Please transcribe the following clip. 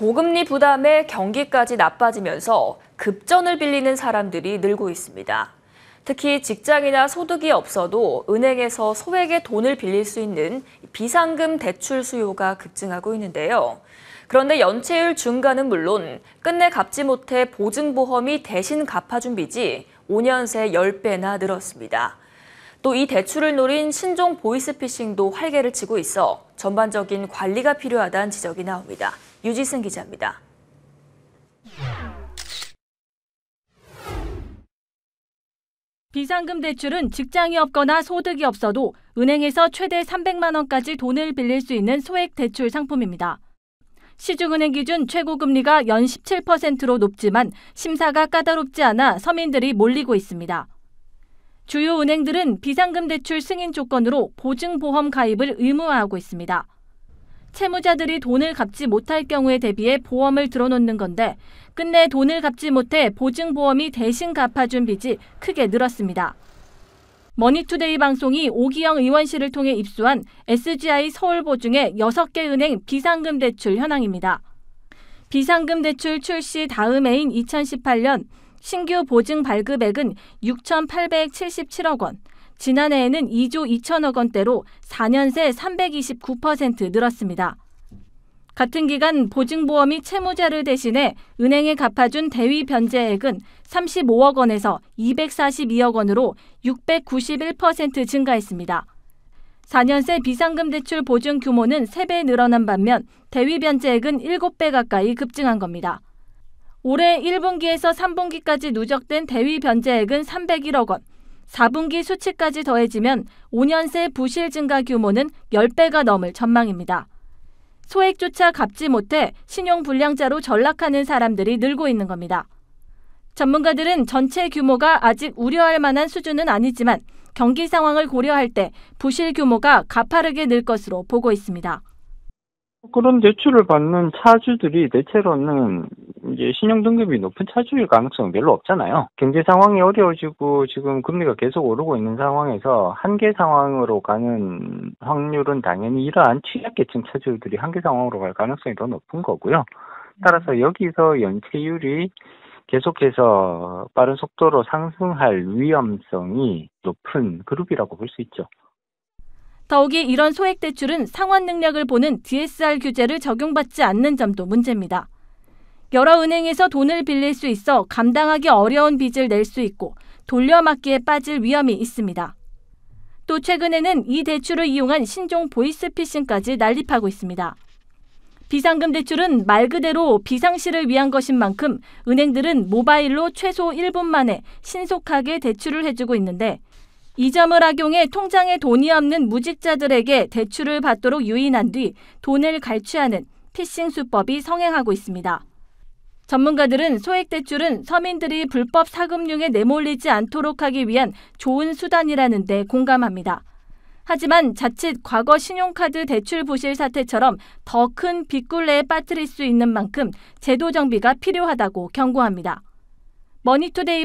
고금리 부담에 경기까지 나빠지면서 급전을 빌리는 사람들이 늘고 있습니다. 특히 직장이나 소득이 없어도 은행에서 소액의 돈을 빌릴 수 있는 비상금 대출 수요가 급증하고 있는데요. 그런데 연체율 증가는 물론 끝내 갚지 못해 보증보험이 대신 갚아준 빚이 5년 새 10배나 늘었습니다. 또이 대출을 노린 신종 보이스피싱도 활개를 치고 있어 전반적인 관리가 필요하다는 지적이 나옵니다. 유지승 기자입니다. 비상금 대출은 직장이 없거나 소득이 없어도 은행에서 최대 300만 원까지 돈을 빌릴 수 있는 소액 대출 상품입니다. 시중은행 기준 최고 금리가 연 17%로 높지만 심사가 까다롭지 않아 서민들이 몰리고 있습니다. 주요 은행들은 비상금 대출 승인 조건으로 보증보험 가입을 의무화하고 있습니다. 채무자들이 돈을 갚지 못할 경우에 대비해 보험을 들어놓는 건데 끝내 돈을 갚지 못해 보증보험이 대신 갚아준 빚이 크게 늘었습니다. 머니투데이 방송이 오기영 의원실을 통해 입수한 SGI 서울보증의 6개 은행 비상금 대출 현황입니다. 비상금 대출 출시 다음해인 2018년 신규 보증 발급액은 6,877억 원, 지난해에는 2조 2천억 원대로 4년 새 329% 늘었습니다. 같은 기간 보증보험이 채무자를 대신해 은행에 갚아준 대위 변제액은 35억 원에서 242억 원으로 691% 증가했습니다. 4년 새 비상금 대출 보증 규모는 3배 늘어난 반면 대위 변제액은 7배 가까이 급증한 겁니다. 올해 1분기에서 3분기까지 누적된 대위 변제액은 301억 원, 4분기 수치까지 더해지면 5년 새 부실 증가 규모는 10배가 넘을 전망입니다. 소액조차 갚지 못해 신용불량자로 전락하는 사람들이 늘고 있는 겁니다. 전문가들은 전체 규모가 아직 우려할 만한 수준은 아니지만 경기 상황을 고려할 때 부실 규모가 가파르게 늘 것으로 보고 있습니다. 그런 대출을 받는 차주들이 대체로는 이제 신용 등급이 높은 차주일 가능성은 별로 없잖아요. 경제 상황이 어려워지고 지금 금리가 계속 오르고 있는 상황에서 한계 상황으로 가는 확률은 당연히 이러한 취약계층 차주들이 한계 상황으로 갈 가능성이 더 높은 거고요. 따라서 음. 여기서 연체율이 계속해서 빠른 속도로 상승할 위험성이 높은 그룹이라고 볼 수 있죠. 더욱이 이런 소액 대출은 상환 능력을 보는 DSR 규제를 적용받지 않는 점도 문제입니다. 여러 은행에서 돈을 빌릴 수 있어 감당하기 어려운 빚을 낼 수 있고 돌려막기에 빠질 위험이 있습니다. 또 최근에는 이 대출을 이용한 신종 보이스피싱까지 난립하고 있습니다. 비상금 대출은 말 그대로 비상시를 위한 것인 만큼 은행들은 모바일로 최소 1분 만에 신속하게 대출을 해주고 있는데 이 점을 악용해 통장에 돈이 없는 무직자들에게 대출을 받도록 유인한 뒤 돈을 갈취하는 피싱 수법이 성행하고 있습니다. 전문가들은 소액대출은 서민들이 불법 사금융에 내몰리지 않도록 하기 위한 좋은 수단이라는 데 공감합니다. 하지만 자칫 과거 신용카드 대출 부실 사태처럼 더 큰 빚굴레에 빠뜨릴 수 있는 만큼 제도 정비가 필요하다고 경고합니다. 머니투데이